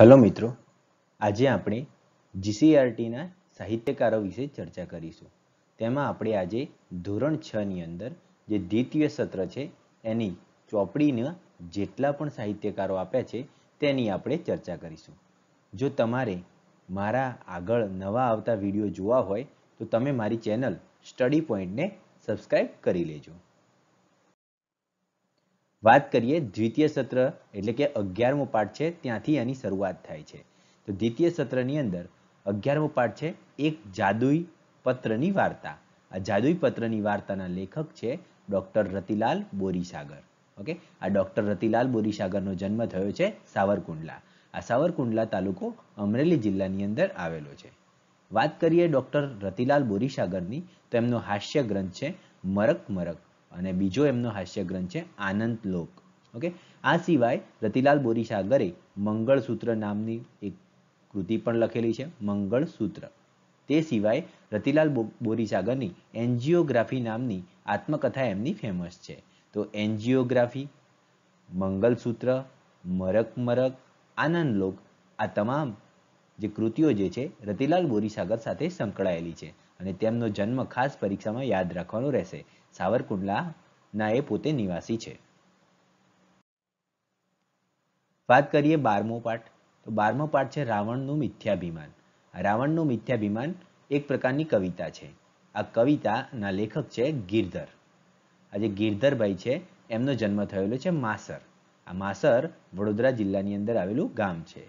hello મિત્રો આજે આપણે જીસીઆરટીના e સાહિત્યકારો વિશે ચર્ચા કરીશું તેમાં આપણે આજે ધોરણ છ ની અંદર જે દ્વિતીય સત્ર છે એની ચોપડીના જેટલા પણ સાહિત્યકારો આપ્યા છે તેની આપણે ચર્ચા કરીશું જો તમારે મારા આગળ નવા આવતા વિડીયો જોવા હોય તો તમે મારી ચેનલ સ્ટડી પોઈન્ટને સબસ્ક્રાઈબ કરી લેજો વાત કરીએ દ્વિતીય સત્ર એટલે કે અગિયારમો પાઠ છે ત્યાંથી એની શરૂઆત થાય છે તો દ્વિતીય સત્રની અંદર અગિયારમો પાઠ છે એક જાદુઈ પત્રની વાર્તા આ જાદુઈ પત્રની વાર્તાના લેખક છે ડૉક્ટર રતિલાલ બોરીસાગર ઓકે આ ડૉક્ટર રતિલાલ બોરીસાગરનો જન્મ થયો છે સાવરકુંડલા આ સાવરકુંડલા તાલુકો અમરેલી જિલ્લાની અંદર આવેલો છે વાત કરીએ ડૉક્ટર રતિલાલ બોરીસાગરની તો એમનો હાસ્ય ગ્રંથ છે મરક મરક અને બીજો એમનો હાસ્યગ્રંથ છે આનંદ લોક ઓકે આ સિવાય રતિલાલ બોરીસાગરે મંગળસૂત્ર નામની એક કૃતિ પણ લખેલી છે મંગળસૂત્ર તે સિવાય રતિલાલ બોરીસાગરની એન્જિયોગ્રાફી નામની આત્મકથા એમની ફેમસ છે તો એન્જિયોગ્રાફી મંગલસૂત્ર મરક મરક આનંદલોક આ તમામ જે કૃતિઓ જે છે રતિલાલ બોરીસાગર સાથે સંકળાયેલી છે અને તેમનો જન્મ ખાસ પરીક્ષામાં યાદ રાખવાનો રહેશે સાવરકુંડલાના એ પોતે નિવાસી છે વાત કરીએ બારમો પાઠ તો બારમો પાઠ છે રાવણનું મિથ્યાભિમાન રાવણનું મિથ્યાભિમાન એક પ્રકારની કવિતા છે આ કવિતાના લેખક છે ગિરધર આ ગિરધરભાઈ છે એમનો જન્મ થયેલો છે માસર આ માસર વડોદરા જિલ્લાની અંદર આવેલું ગામ છે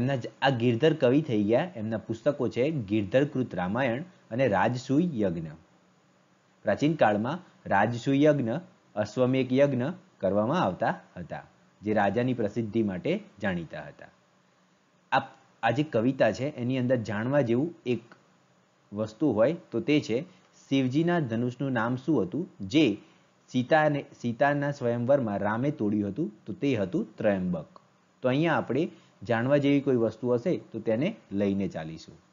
એમના આ ગિરધર કવિ થઈ ગયા એમના પુસ્તકો છે ગિરધરકૃત રામાયણ અને રાજસૂય યજ્ઞ પ્રાચીન કાળમાં યજ્ઞ અશ્વમેક યજ્ઞ કરવામાં આવતા હતા જે રાજાની પ્રસિદ્ધિ માટે જાણીતા હતા આ આ જે કવિતા છે એની અંદર જાણવા જેવું એક વસ્તુ હોય તો તે છે શિવજીના ધનુષનું નામ શું હતું જે સીતાને સીતાના સ્વયંવરમાં રામે તોડ્યું હતું તો તે હતું ત્રયંબક તો અહીંયા આપણે જાણવા જેવી કોઈ વસ્તુ હશે તો તેને લઈને ચાલીશું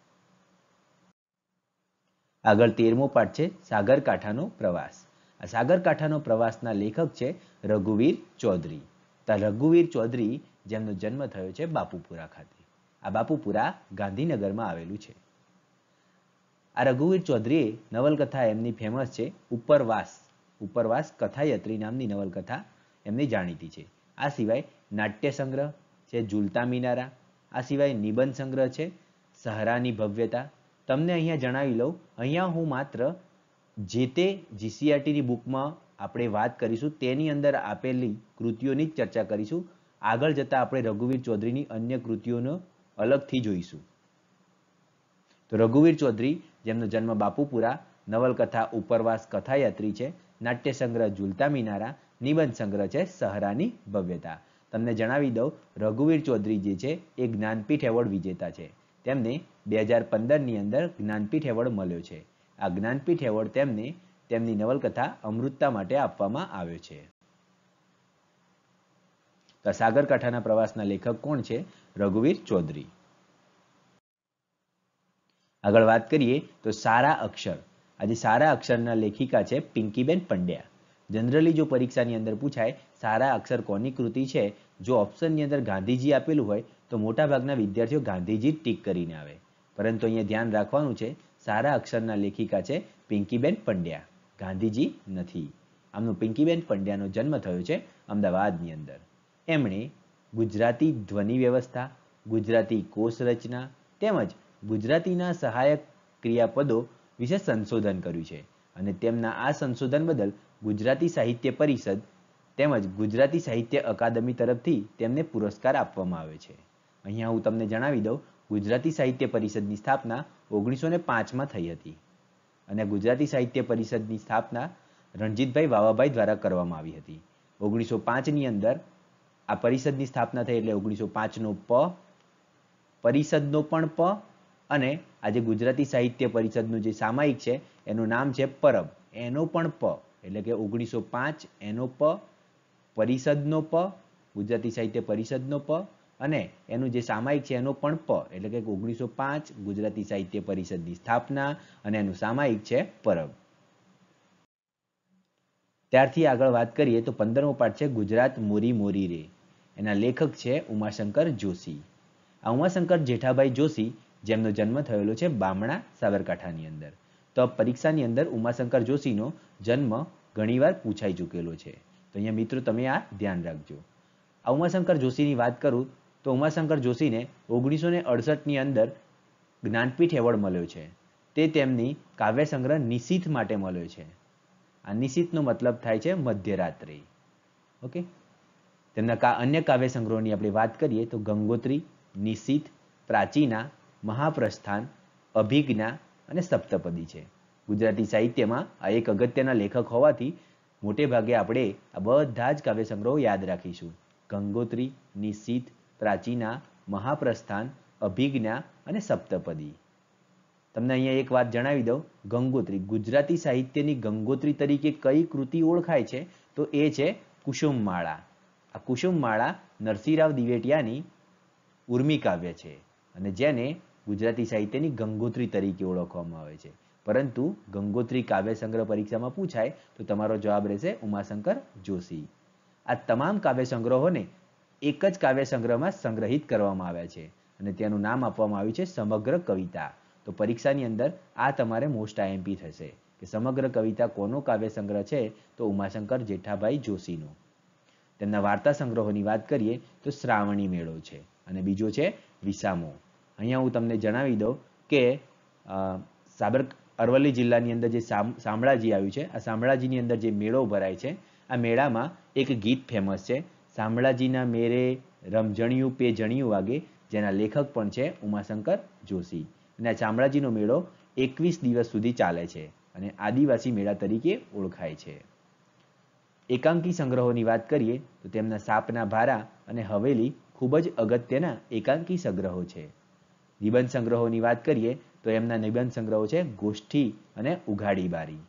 આગળ તેરમો પાઠ છે સાગરકાંઠાનો પ્રવાસ આ સાગરકાંઠાનો પ્રવાસના લેખક છે રઘુવીર ચૌધરી તો રઘુવીર ચૌધરી જેમનો જન્મ થયો છે બાપુપુરા ખાતે આ બાપુપુરા ગાંધીનગરમાં આવેલું છે આ રઘુવીર ચૌધરીએ નવલકથા એમની ફેમસ છે ઉપરવાસ ઉપરવાસ કથાયત્રી નામની નવલકથા એમની જાણીતી છે આ સિવાય નાટ્ય સંગ્રહ છે ઝુલતા મિનારા આ સિવાય નિબંધ સંગ્રહ છે સહરાની ભવ્યતા તમને અહીંયા જણાવી લઉં અહીંયા હું માત્ર જે તે જીસીઆરટીની બુકમાં આપણે વાત કરીશું તેની અંદર આપેલી કૃતિઓની જ ચર્ચા કરીશું આગળ જતા આપણે રઘુવીર ચૌધરીની અન્ય કૃતિઓનો અલગથી જોઈશું તો રઘુવીર ચૌધરી જેમનો જન્મ બાપુપુરા નવલકથા ઉપરવાસ કથાયાત્રી છે નાટ્ય સંગ્રહ ઝુલતા મિનારા નિબંધ સંગ્રહ છે સહરાની ભવ્યતા તમને જણાવી દઉં રઘુવીર ચૌધરી જે છે એ જ્ઞાનપીઠ એવોર્ડ વિજેતા છે તેમને બે હજાર પંદરની અંદર જ્ઞાનપીઠ એવોર્ડ મળ્યો છે આ જ્ઞાનપીઠ એવોર્ડ તેમને તેમની નવલકથા અમૃતતા માટે આપવામાં આવ્યો છે તો સાગરકાંઠાના પ્રવાસના લેખક કોણ છે રઘુવીર ચૌધરી આગળ વાત કરીએ તો સારા અક્ષર આજે સારા અક્ષરના લેખિકા છે પિંકીબેન પંડ્યા જનરલી જો પરીક્ષાની અંદર પૂછાય સારા અક્ષર કોની કૃતિ છે જો ઓપ્શનની અંદર ગાંધીજી આપેલું હોય તો મોટાભાગના વિદ્યાર્થીઓ ગાંધીજી ટીક કરીને આવે પરંતુ અહીંયા ધ્યાન રાખવાનું છે સારા અક્ષરના લેખિકા છે પિંકીબેન પંડ્યા ગાંધીજી નથી આમનો પિંકીબેન પંડ્યાનો જન્મ થયો છે અમદાવાદની અંદર એમણે ગુજરાતી ધ્વનિ વ્યવસ્થા ગુજરાતી કોષ રચના તેમજ ગુજરાતીના સહાયક ક્રિયાપદો વિશે સંશોધન કર્યું છે અને તેમના આ સંશોધન બદલ ગુજરાતી સાહિત્ય પરિષદ તેમજ ગુજરાતી સાહિત્ય અકાદમી તરફથી તેમને પુરસ્કાર આપવામાં આવે છે અહીંયા હું તમને જણાવી દઉં ગુજરાતી સાહિત્ય પરિષદની સ્થાપના ઓગણીસો ને પાંચમાં થઈ હતી અને ગુજરાતી સાહિત્ય પરિષદની સ્થાપના રણજીતભાઈ વાવાભાઈ દ્વારા કરવામાં આવી હતી ઓગણીસો પાંચની અંદર આ પરિષદની સ્થાપના થઈ એટલે ઓગણીસો પાંચનો પ પરિષદનો પણ પ અને આજે ગુજરાતી સાહિત્ય પરિષદનું જે સામાયિક છે એનું નામ છે પરબ એનો પણ પ એટલે કે ઓગણીસો પાંચ એનો પ પરિષદનો પ ગુજરાતી સાહિત્ય પરિષદનો પ અને એનું જે સામાયિક છે એનો પણ પ એટલે કે ઓગણીસો પાંચ ગુજરાતી સાહિત્ય પરિષદની સ્થાપના અને એનું સામાયિક છે પરબ ત્યારથી આગળ વાત કરીએ તો પંદરમો પાઠ છે ગુજરાત મોરી મોરી રે એના લેખક છે ઉમાશંકર જોશી આ ઉમાશંકર જેઠાભાઈ જોશી જેમનો જન્મ થયેલો છે બામણા સાબરકાંઠાની અંદર તો પરીક્ષાની અંદર ઉમાશંકર જોશીનો જન્મ ઘણીવાર પૂછાઈ ચૂકેલો છે તો અહીંયા મિત્રો તમે આ ધ્યાન રાખજો આ ઉમાશંકર જોશીની વાત કરું તો ઉમાશંકર જોશીને ઓગણીસો ને અડસઠની અંદર જ્ઞાનપીઠ એવોર્ડ મળ્યો છે તે તેમની કાવ્ય સંગ્રહ નિશિત માટે મળ્યો છે આ નિશિતનો મતલબ થાય છે મધ્યરાત્રિ ઓકે તેમના કા અન્ય કાવ્ય સંગ્રહોની આપણે વાત કરીએ તો ગંગોત્રી નિશિત પ્રાચીના મહાપ્રસ્થાન અભિજ્ઞા અને સપ્તપદી છે ગુજરાતી સાહિત્યમાં આ એક અગત્યના લેખક હોવાથી મોટે ભાગે આપણે આ બધા જ કાવ્ય સંગ્રહો યાદ રાખીશું ગંગોત્રી નિશીત પ્રાચીના મહાપ્રસ્થાન અભિજ્ઞા અને સપ્તપદી તમને અહીંયા એક વાત જણાવી દઉં ગંગોત્રી ગુજરાતી સાહિત્યની ગંગોત્રી તરીકે કઈ કૃતિ ઓળખાય છે તો એ છે કુસુમમાળા આ કુસુમમાળા નરસિંહરાવ દિવેટિયાની ઉર્મી કાવ્ય છે અને જેને ગુજરાતી સાહિત્યની ગંગોત્રી તરીકે ઓળખવામાં આવે છે પરંતુ ગંગોત્રી કાવ્ય સંગ્રહ પરીક્ષામાં પૂછાય તો તમારો જવાબ રહેશે ઉમાશંકર જોશી આ તમામ કાવ્ય સંગ્રહોને એક જ કાવ્ય સંગ્રહમાં સંગ્રહિત કરવામાં આવ્યા છે અને તેનું નામ આપવામાં આવ્યું છે સમગ્ર કવિતા તો પરીક્ષાની અંદર આ તમારે મોસ્ટ આઈએમપી થશે કે સમગ્ર કવિતા કોનો કાવ્ય સંગ્રહ છે તો ઉમાશંકર જેઠાભાઈ જોશીનો તેમના વાર્તા સંગ્રહોની વાત કરીએ તો શ્રાવણી મેળો છે અને બીજો છે વિસામો અહીંયા હું તમને જણાવી દઉં કે સાબર અરવલ્લી જિલ્લાની અંદર જે શામળાજી આવ્યું છે આ શામળાજીની અંદર જે મેળો ભરાય છે આ મેળામાં એક ગીત ફેમસ છે શામળાજીના મેરે રમઝણિયું પે જણિયું વાગે જેના લેખક પણ છે ઉમાશંકર જોશી અને આ શામળાજીનો મેળો એકવીસ દિવસ સુધી ચાલે છે અને આદિવાસી મેળા તરીકે ઓળખાય છે એકાંકી સંગ્રહોની વાત કરીએ તો તેમના સાપના ભારા અને હવેલી ખૂબ જ અગત્યના એકાંકી સંગ્રહો છે નિબંધ સંગ્રહોની વાત કરીએ તો એમના નિબંધ સંગ્રહો છે ગોષ્ઠી અને ઉઘાડી બારી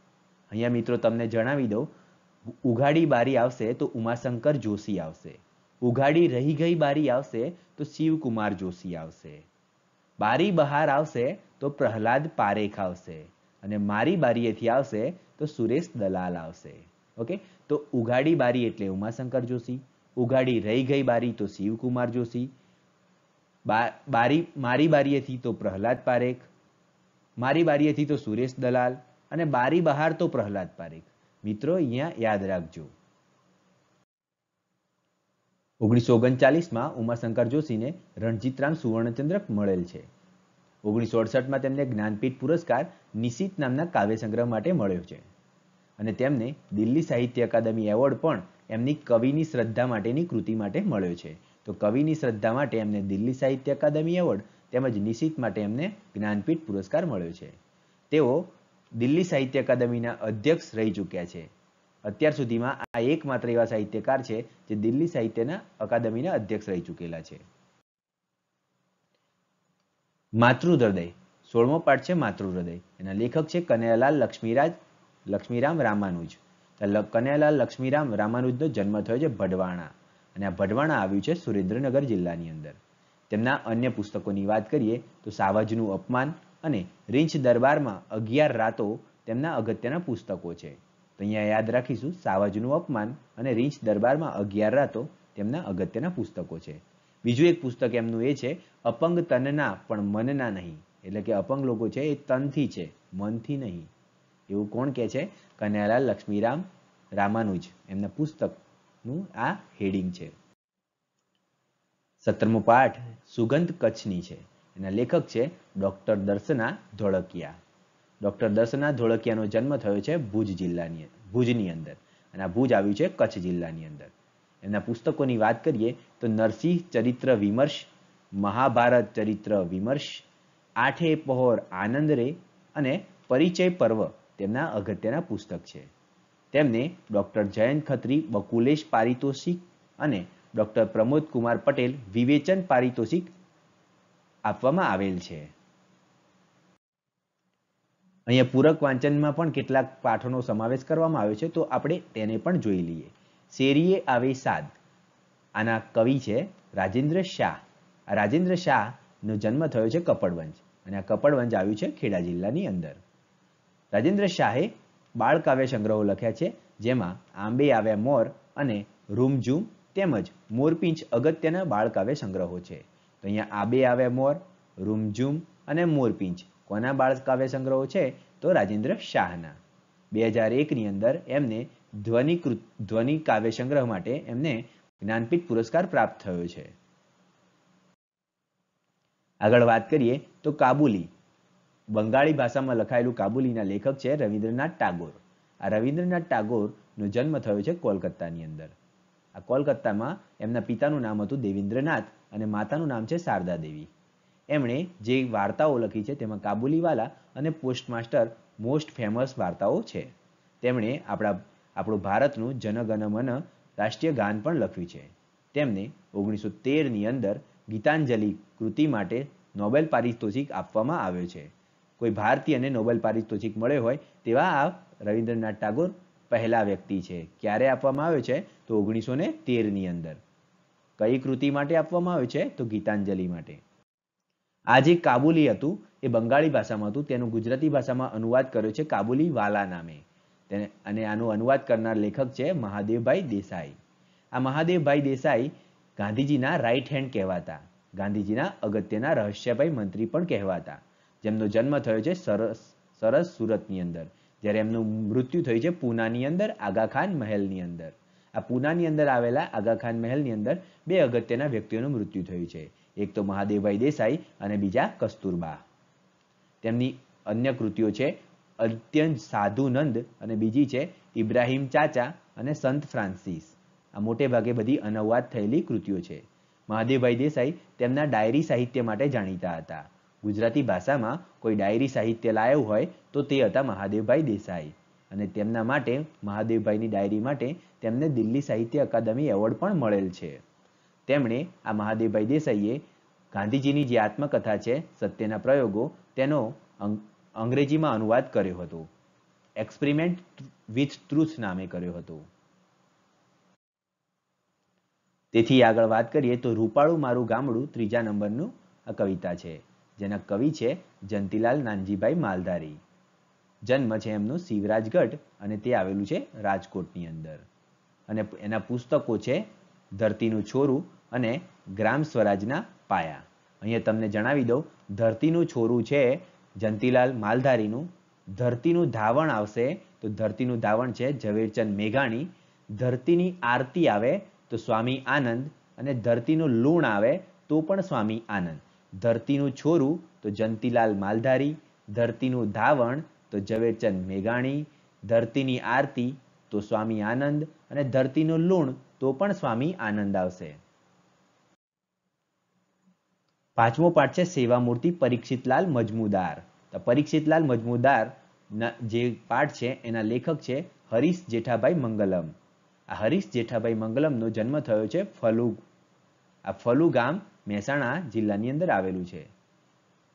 અહીંયા મિત્રો તમને જણાવી દઉં ઉઘાડી બારી આવશે તો ઉમાશંકર જોશી આવશે ઉઘાડી રહી ગઈ બારી આવશે તો શિવકુમાર જોશી આવશે બારી બહાર આવશે તો પ્રહલાદ પારેખ આવશે અને મારી બારીએથી આવશે તો સુરેશ દલાલ આવશે ઓકે તો ઉઘાડી બારી એટલે ઉમાશંકર જોશી ઉઘાડી રહી ગઈ બારી તો શિવકુમાર જોશી બારી મારી બારીએથી તો પ્રહલાદ પારેખ મારી બારીએથી તો સુરેશ દલાલ અને બારી બહાર તો પ્રહલાદ પારેખ મિત્રો અહીંયા યાદ રાખજો ઓગણીસો ઓગણચાલીસમાં ઉમાશંકર જોશીને રણજીતરામ સુવર્ણચંદ્રક મળેલ છે ઓગણીસો અડસઠમાં તેમને જ્ઞાનપીઠ પુરસ્કાર નિશિત નામના કાવ્ય સંગ્રહ માટે મળ્યો છે અને તેમને દિલ્હી સાહિત્ય અકાદમી એવોર્ડ પણ એમની કવિની શ્રદ્ધા માટેની કૃતિ માટે મળ્યો છે તો કવિની શ્રદ્ધા માટે એમને દિલ્હી સાહિત્ય અકાદમી એવોર્ડ તેમજ નિશિત માટે એમને જ્ઞાનપીઠ પુરસ્કાર મળ્યો છે તેઓ દિલ્હી સાહિત્ય અકાદમીના અધ્યક્ષ રહી ચૂક્યા છે અત્યાર સુધીમાં આ એકમાત્ર એવા સાહિત્યકાર છે જે દિલ્હી સાહિત્યના અકાદમીના અધ્યક્ષ રહી ચૂકેલા છે માતૃહૃદય સોળમો પાઠ છે માતૃહૃદય એના લેખક છે કનૈયાલાલ લક્ષ્મીરાજ લક્ષ્મીરામ રામાનુજ કનૈયાલાલ લક્ષ્મીરામ રામાનુજનો જન્મ થયો છે ભડવાણા અને આ ભટવાણા આવ્યું છે સુરેન્દ્રનગર જિલ્લાની અંદર તેમના અન્ય પુસ્તકોની વાત કરીએ તો સાવજનું અપમાન અને રીંછ દરબારમાં અગિયાર રાતો તેમના અગત્યના પુસ્તકો છે તો અહીંયા યાદ રાખીશું સાવજનું અપમાન અને રીંછ દરબારમાં અગિયાર રાતો તેમના અગત્યના પુસ્તકો છે બીજું એક પુસ્તક એમનું એ છે અપંગ તનના પણ મનના નહીં એટલે કે અપંગ લોકો છે એ તનથી છે મનથી નહીં એવું કોણ કહે છે કનૈયાલાલ લક્ષ્મીરામ રામાનુજ એમના પુસ્તક નું આ હેડિંગ છે સત્તરમો પાઠ સુગંધ કચ્છની છે એના લેખક છે ડોક્ટર દર્શના ધોળકિયા ડોક્ટર દર્શના ધોળકિયાનો જન્મ થયો છે ભુજ જિલ્લાની ભુજની અંદર અને આ ભુજ આવ્યું છે કચ્છ જિલ્લાની અંદર એમના પુસ્તકોની વાત કરીએ તો નરસિંહ ચરિત્ર વિમર્શ મહાભારત ચરિત્ર વિમર્શ આઠે પહોર આનંદ રે અને પરિચય પર્વ તેમના અગત્યના પુસ્તક છે તેમને ડૉક્ટર જયંત ખત્રી બકુલેશ પારિતોષિક અને ડૉક્ટર પ્રમોદ કુમાર પટેલ વિવેચન પારિતોષિક આપવામાં આવેલ છે અહીંયા પૂરક વાંચનમાં પણ કેટલાક પાઠોનો સમાવેશ કરવામાં આવ્યો છે તો આપણે તેને પણ જોઈ લઈએ શેરીએ આવે સાદ આના કવિ છે રાજેન્દ્ર શાહ રાજેન્દ્ર શાહનો જન્મ થયો છે કપડવંજ અને આ કપડવંજ આવ્યું છે ખેડા જિલ્લાની અંદર રાજેન્દ્ર શાહે બાળકાવ્ય સંગ્રહો લખ્યા છે જેમાં આંબે આવ્યા મોર અને રૂમઝૂમ તેમજ મોરપીંચ અગત્યના બાળકાવ્ય સંગ્રહો છે તો અહીંયા આબે આવ્યા મોર રૂમઝૂમ અને મોરપીંચ કોના બાળકાવ્ય સંગ્રહો છે તો રાજેન્દ્ર શાહના બે હજાર એકની અંદર એમને ધ્વનિકૃત ધ્વનિ કાવ્ય સંગ્રહ માટે એમને જ્ઞાનપીઠ પુરસ્કાર પ્રાપ્ત થયો છે આગળ વાત કરીએ તો કાબુલી બંગાળી ભાષામાં લખાયેલું કાબુલીના લેખક છે રવિન્દ્રનાથ ટાગોર આ રવિન્દ્રનાથ ટાગોરનો જન્મ થયો છે કોલકાતાની અંદર આ કોલકાતામાં એમના પિતાનું નામ હતું દેવેન્દ્રનાથ અને માતાનું નામ છે શારદા દેવી એમણે જે વાર્તાઓ લખી છે તેમાં કાબુલીવાલા અને પોસ્ટમાસ્ટર મોસ્ટ ફેમસ વાર્તાઓ છે તેમણે આપણા આપણું ભારતનું જનગણ મન રાષ્ટ્રીય ગાન પણ લખ્યું છે તેમને ઓગણીસો તેરની અંદર ગીતાંજલિ કૃતિ માટે નોબેલ પારિતોષિક આપવામાં આવ્યો છે કોઈ ભારતીયને નોબેલ પારિતોષિક મળ્યો હોય તેવા આ રવિન્દ્રનાથ ટાગોર પહેલા વ્યક્તિ છે ક્યારે આપવામાં આવ્યો છે તો ઓગણીસો ને તેરની અંદર કઈ કૃતિ માટે આપવામાં આવ્યો છે તો ગીતાંજલિ માટે આ જે કાબુલી હતું એ બંગાળી ભાષામાં હતું તેનું ગુજરાતી ભાષામાં અનુવાદ કર્યો છે કાબુલી વાલા નામે તેને અને આનો અનુવાદ કરનાર લેખક છે મહાદેવભાઈ દેસાઈ આ મહાદેવભાઈ દેસાઈ ગાંધીજીના રાઈટ હેન્ડ કહેવાતા ગાંધીજીના અગત્યના રહસ્યભાઈ મંત્રી પણ કહેવાતા જેમનો જન્મ થયો છે સરસ સરસ સુરતની અંદર જ્યારે એમનું મૃત્યુ થયું છે પૂનાની અંદર આગાખાન મહેલની અંદર આ પૂનાની અંદર આવેલા આગાખાન મહેલની અંદર બે અગત્યના વ્યક્તિઓનું મૃત્યુ થયું છે એક તો મહાદેવભાઈ દેસાઈ અને બીજા કસ્તુરબા તેમની અન્ય કૃતિઓ છે અત્યંત સાધુનંદ અને બીજી છે ઇબ્રાહિમ ચાચા અને સંત ફ્રાન્સિસ આ મોટે ભાગે બધી અનુવાદ થયેલી કૃતિઓ છે મહાદેવભાઈ દેસાઈ તેમના ડાયરી સાહિત્ય માટે જાણીતા હતા ગુજરાતી ભાષામાં કોઈ ડાયરી સાહિત્ય લાવ્યું હોય તો તે હતા મહાદેવભાઈ દેસાઈ અને તેમના માટે મહાદેવભાઈની ડાયરી માટે તેમને દિલ્હી સાહિત્ય અકાદમી એવોર્ડ પણ મળેલ છે તેમણે આ મહાદેવભાઈ દેસાઈએ ગાંધીજીની જે આત્મકથા છે સત્યના પ્રયોગો તેનો અંગ્રેજીમાં અનુવાદ કર્યો હતો એક્સપેરિમેન્ટ વિથ ટ્રુથ નામે કર્યો હતો તેથી આગળ વાત કરીએ તો રૂપાળું મારું ગામડું ત્રીજા નંબરનું આ કવિતા છે જેના કવિ છે જંતીલાલ નાનજીભાઈ માલધારી જન્મ છે એમનું શિવરાજગઢ અને તે આવેલું છે રાજકોટની અંદર અને એના પુસ્તકો છે ધરતીનું છોરું અને ગ્રામ સ્વરાજના પાયા અહીંયા તમને જણાવી દઉં ધરતીનું છોરું છે જંતીલાલ માલધારીનું ધરતીનું ધાવણ આવશે તો ધરતીનું ધાવણ છે ઝવેરચંદ મેઘાણી ધરતીની આરતી આવે તો સ્વામી આનંદ અને ધરતીનું લૂણ આવે તો પણ સ્વામી આનંદ ધરતીનું છોરું તો જંતીલાલ માલધારી ધરતીનું ધાવણ તો ઝવેરચંદ મેઘાણી ધરતીની આરતી તો સ્વામી આનંદ અને ધરતીનું લૂણ તો પણ સ્વામી આનંદ આવશે પાંચમો પાઠ છે સેવામૂર્તિ પરીક્ષિતલાલ મજમુદાર તો પરીક્ષિતલાલ મજમુદાર જે પાઠ છે એના લેખક છે હરીશ જેઠાભાઈ મંગલમ આ હરીશ જેઠાભાઈ મંગલમનો જન્મ થયો છે ફલુ આ ફલુ ગામ મહેસાણા જિલ્લાની અંદર આવેલું છે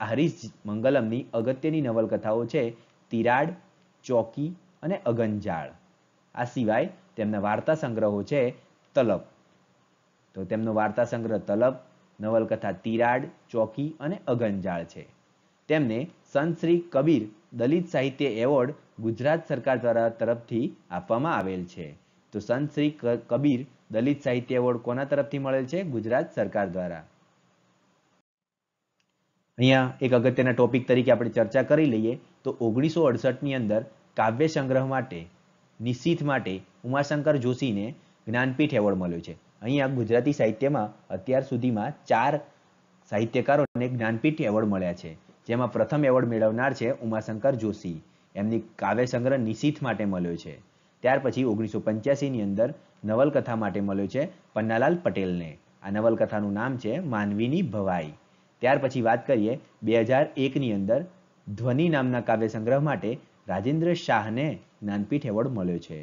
આ હરીશ મંગલમની અગત્યની નવલકથાઓ છે તિરાડ ચોકી અને અગનજાળ આ સિવાય તેમના વાર્તા સંગ્રહો છે તલબ તો તેમનો વાર્તા સંગ્રહ તલબ નવલકથા તિરાડ ચોકી અને અગનજાળ છે તેમને સંત શ્રી કબીર દલિત સાહિત્ય એવોર્ડ ગુજરાત સરકાર દ્વારા તરફથી આપવામાં આવેલ છે તો સંત શ્રી કબીર દલિત સાહિત્ય એવોર્ડ કોના તરફથી મળેલ છે ગુજરાત સરકાર દ્વારા અહીંયા એક અગત્યના ટોપિક તરીકે આપણે ચર્ચા કરી લઈએ તો ઓગણીસો અડસઠની અંદર કાવ્ય સંગ્રહ માટે નિશ્ચિત માટે ઉમાશંકર જોશીને જ્ઞાનપીઠ એવોર્ડ મળ્યો છે અહીંયા ગુજરાતી સાહિત્યમાં અત્યાર સુધીમાં ચાર સાહિત્યકારોને જ્ઞાનપીઠ એવોર્ડ મળ્યા છે જેમાં પ્રથમ એવોર્ડ મેળવનાર છે ઉમાશંકર જોશી એમની કાવ્ય સંગ્રહ નિશિત માટે મળ્યો છે ત્યાર પછી ઓગણીસો પંચ્યાસીની અંદર નવલકથા માટે મળ્યો છે પન્નાલાલ પટેલને આ નવલકથાનું નામ છે માનવીની ભવાઈ ત્યાર પછી વાત કરીએ બે હજાર એકની અંદર ધ્વનિ નામના કાવ્ય સંગ્રહ માટે રાજેન્દ્ર શાહને જ્ઞાનપીઠ એવોર્ડ મળ્યો છે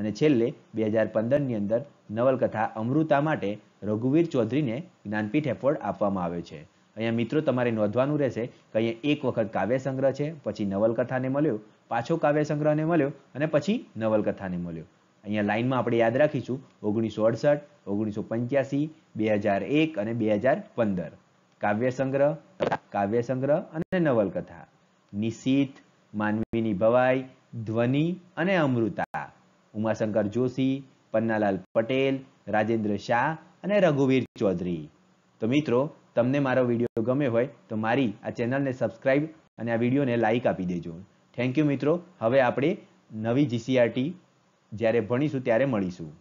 અને છેલ્લે બે હજાર પંદરની અંદર નવલકથા અમૃતા માટે રઘુવીર ચૌધરીને જ્ઞાનપીઠ એવોર્ડ આપવામાં આવ્યો છે અહીંયા મિત્રો તમારે નોંધવાનું રહેશે કે અહીંયા એક વખત કાવ્ય સંગ્રહ છે પછી નવલકથાને મળ્યો પાછો કાવ્ય સંગ્રહને મળ્યો અને પછી નવલકથાને મળ્યો અહીંયા લાઇનમાં આપણે યાદ રાખીશું ઓગણીસો અડસઠ ઓગણીસો પંચ્યાસી બે હજાર એક અને બે હજાર પંદર કાવ્ય સંગ્રહ કાવ્ય સંગ્રહ અને નવલકથા નિશીત માનવીની ભવાઈ ધ્વનિ અને અમૃતા ઉમાશંકર જોશી પન્નાલાલ પટેલ રાજેન્દ્ર શાહ અને રઘુવીર ચૌધરી તો મિત્રો તમને મારો વિડીયો ગમે હોય તો મારી આ ચેનલને સબસ્ક્રાઇબ અને આ વિડીયોને લાઇક આપી દેજો થેન્ક યુ મિત્રો હવે આપણે નવી જીસીઆરટી જ્યારે ભણીશું ત્યારે મળીશું